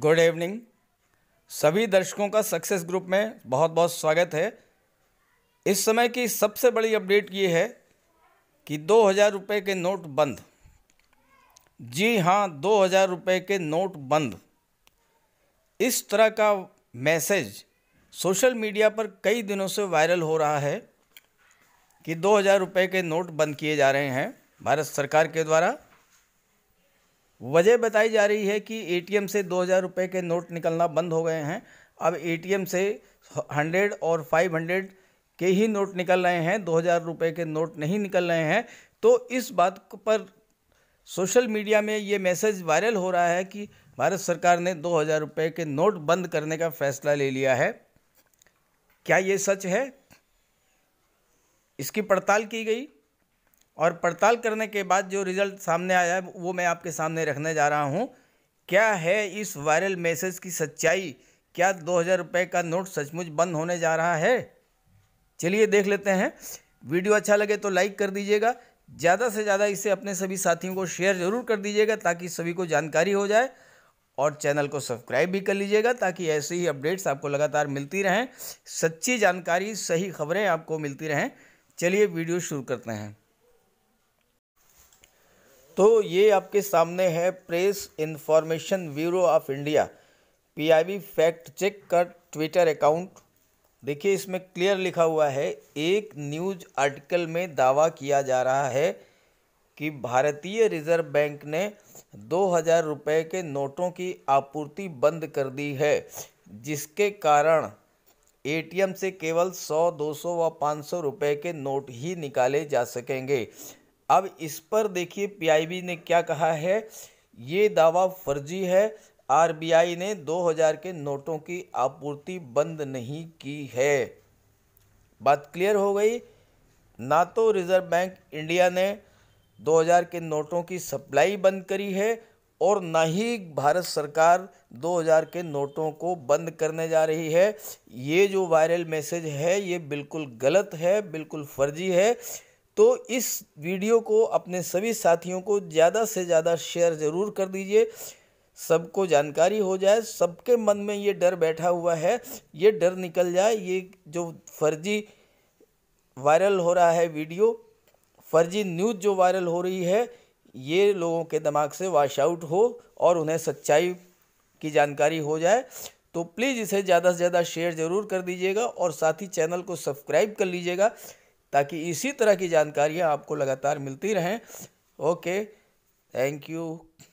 good evening सभी दर्शकों का सक्सेस ग्रुप में बहुत बहुत स्वागत है इस समय की सबसे बड़ी अपडेट ये है कि दो हज़ार रुपये के नोट बंद जी हाँ दो हज़ार रुपये के नोट बंद इस तरह का मैसेज सोशल मीडिया पर कई दिनों से वायरल हो रहा है कि दो हज़ार रुपये के नोट बंद किए जा रहे हैं भारत सरकार के द्वारा वजह बताई जा रही है कि एटीएम से दो हज़ार रुपये के नोट निकलना बंद हो गए हैं अब एटीएम से हंड्रेड और फाइव हंड्रेड के ही नोट निकल रहे हैं दो हज़ार रुपये के नोट नहीं निकल रहे हैं तो इस बात पर सोशल मीडिया में ये मैसेज वायरल हो रहा है कि भारत सरकार ने दो हज़ार रुपये के नोट बंद करने का फैसला ले लिया है क्या ये सच है इसकी पड़ताल की गई और पड़ताल करने के बाद जो रिज़ल्ट सामने आया है वो मैं आपके सामने रखने जा रहा हूँ क्या है इस वायरल मैसेज की सच्चाई क्या दो हज़ार रुपये का नोट सचमुच बंद होने जा रहा है चलिए देख लेते हैं वीडियो अच्छा लगे तो लाइक कर दीजिएगा ज़्यादा से ज़्यादा इसे अपने सभी साथियों को शेयर ज़रूर कर दीजिएगा ताकि सभी को जानकारी हो जाए और चैनल को सब्सक्राइब भी कर लीजिएगा ताकि ऐसे ही अपडेट्स आपको लगातार मिलती रहें सच्ची जानकारी सही खबरें आपको मिलती रहें चलिए वीडियो शुरू करते हैं तो ये आपके सामने है press information bureau of India PIB fact check कर ट्विटर अकाउंट देखिए इसमें क्लियर लिखा हुआ है एक न्यूज आर्टिकल में दावा किया जा रहा है कि भारतीय रिजर्व बैंक ने दो हज़ार रुपये के नोटों की आपूर्ति बंद कर दी है जिसके कारण एटीएम से केवल सौ दो सौ व पाँच सौ रुपये के नोट ही निकाले जा सकेंगे अब इस पर देखिए पीआईबी ने क्या कहा है ये दावा फर्जी है आरबीआई ने 2000 के नोटों की आपूर्ति बंद नहीं की है बात क्लियर हो गई ना तो रिज़र्व बैंक इंडिया ने 2000 के नोटों की सप्लाई बंद करी है और ना ही भारत सरकार 2000 के नोटों को बंद करने जा रही है ये जो वायरल मैसेज है ये बिल्कुल गलत है बिल्कुल फर्जी है तो इस वीडियो को अपने सभी साथियों को ज़्यादा से ज़्यादा शेयर ज़रूर कर दीजिए सबको जानकारी हो जाए सबके मन में ये डर बैठा हुआ है ये डर निकल जाए ये जो फर्जी वायरल हो रहा है वीडियो फर्जी न्यूज़ जो वायरल हो रही है ये लोगों के दिमाग से वाश आउट हो और उन्हें सच्चाई की जानकारी हो जाए तो प्लीज़ इसे ज़्यादा से ज़्यादा शेयर ज़रूर कर दीजिएगा और साथ ही चैनल को सब्सक्राइब कर लीजिएगा ताकि इसी तरह की जानकारियाँ आपको लगातार मिलती रहें ओके थैंक यू